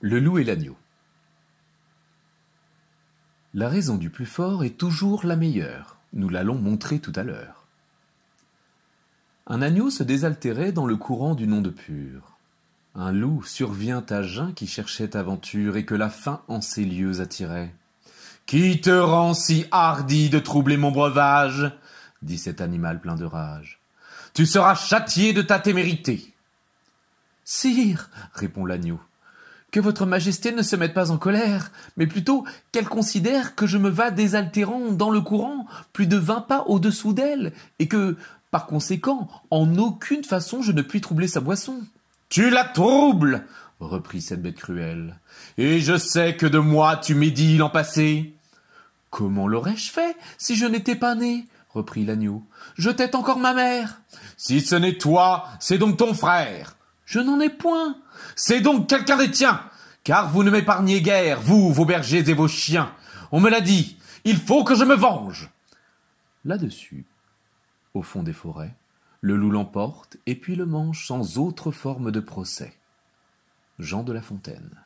Le loup et l'agneau. La raison du plus fort est toujours la meilleure, nous l'allons montrer tout à l'heure. Un agneau se désaltérait dans le courant du nom de pur. Un loup survient à jeun qui cherchait aventure et que la faim en ces lieux attirait. Qui te rend si hardi de troubler mon breuvage dit cet animal plein de rage. Tu seras châtié de ta témérité. Sire, répond l'agneau, que votre majesté ne se mette pas en colère, mais plutôt qu'elle considère que je me vas désaltérant dans le courant, plus de vingt pas au-dessous d'elle, et que, par conséquent, en aucune façon je ne puis troubler sa boisson. Tu la troubles, reprit cette bête cruelle, et je sais que de moi tu médis l'an passé. Comment l'aurais-je fait si je n'étais pas né? reprit l'agneau. Je t'ai encore ma mère. Si ce n'est toi, c'est donc ton frère. Je n'en ai point. C'est donc quelqu'un des tiens, car vous ne m'épargnez guère, vous, vos bergers et vos chiens. On me l'a dit, il faut que je me venge. Là-dessus, au fond des forêts, le loup l'emporte et puis le mange sans autre forme de procès. Jean de La Fontaine.